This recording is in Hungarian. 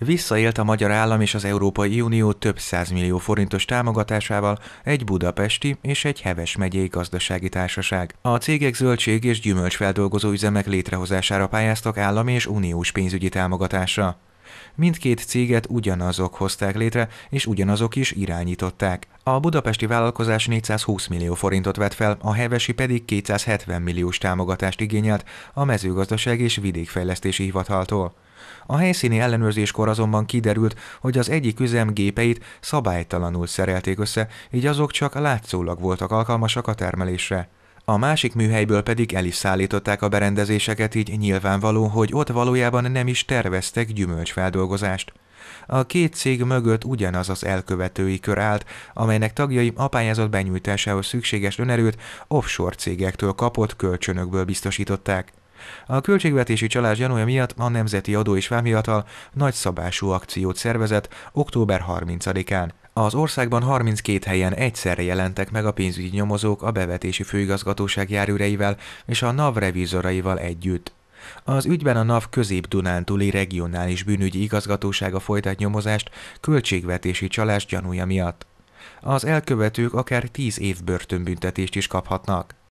Visszaélt a magyar állam és az Európai Unió több százmillió forintos támogatásával egy budapesti és egy heves megyei gazdasági társaság. A cégek zöldség és gyümölcsfeldolgozó üzemek létrehozására pályáztak állami és uniós pénzügyi támogatásra. Mindkét céget ugyanazok hozták létre, és ugyanazok is irányították. A budapesti vállalkozás 420 millió forintot vett fel, a hevesi pedig 270 milliós támogatást igényelt a mezőgazdaság és vidékfejlesztési hivataltól. A helyszíni ellenőrzéskor azonban kiderült, hogy az egyik üzem gépeit szabálytalanul szerelték össze, így azok csak látszólag voltak alkalmasak a termelésre. A másik műhelyből pedig el is szállították a berendezéseket, így nyilvánvaló, hogy ott valójában nem is terveztek gyümölcsfeldolgozást. A két cég mögött ugyanaz az elkövetői kör állt, amelynek tagjai a pályázat benyújtásához szükséges önerőt offshore cégektől kapott kölcsönökből biztosították. A költségvetési csalás gyanúja miatt a Nemzeti Adó és Vámhivatal nagyszabású akciót szervezett október 30-án. Az országban 32 helyen egyszerre jelentek meg a pénzügyi nyomozók a bevetési főigazgatóság járőreivel és a NAV revizoraival együtt. Az ügyben a NAV közép-dunántúli regionális bűnügyi igazgatósága folytat nyomozást költségvetési csalás gyanúja miatt. Az elkövetők akár 10 év börtönbüntetést is kaphatnak.